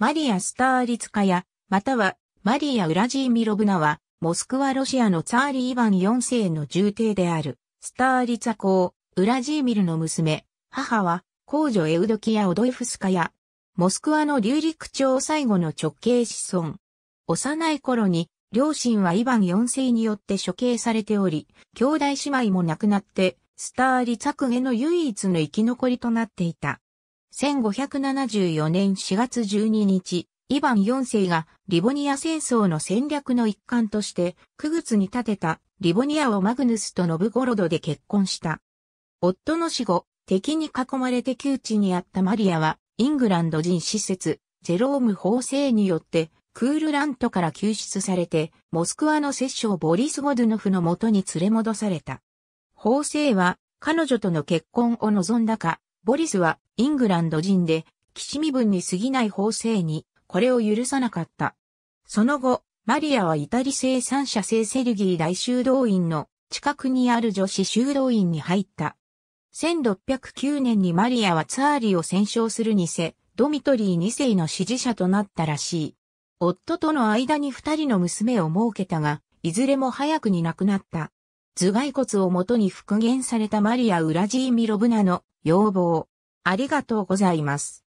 マリア・スターリツカヤ、またはマリア・ウラジーミロブナは、モスクワロシアのツァーリ・ー・イヴァン4世の重帝である、スターリツァ公、ウラジーミルの娘、母は、公女エウドキア・オドイフスカヤ、モスクワの流陸町最後の直系子孫。幼い頃に、両親はイヴァン4世によって処刑されており、兄弟姉妹も亡くなって、スターリツァクへの唯一の生き残りとなっていた。1574年4月12日、イヴァン4世がリボニア戦争の戦略の一環として、九月に建てたリボニアをマグヌスとノブゴロドで結婚した。夫の死後、敵に囲まれて窮地にあったマリアは、イングランド人施設、ジェローム法制によって、クールラントから救出されて、モスクワの摂政ボリス・ゴドゥノフの元に連れ戻された。法制は、彼女との結婚を望んだか、ボリスはイングランド人で、騎士身分に過ぎない法制に、これを許さなかった。その後、マリアはイタリ生産者製セルギー大修道院の近くにある女子修道院に入った。1609年にマリアはツァーリを戦勝する偽、ドミトリー2世の支持者となったらしい。夫との間に二人の娘を設けたが、いずれも早くに亡くなった。頭蓋骨をもとに復元されたマリア・ウラジーミロブナの要望。ありがとうございます。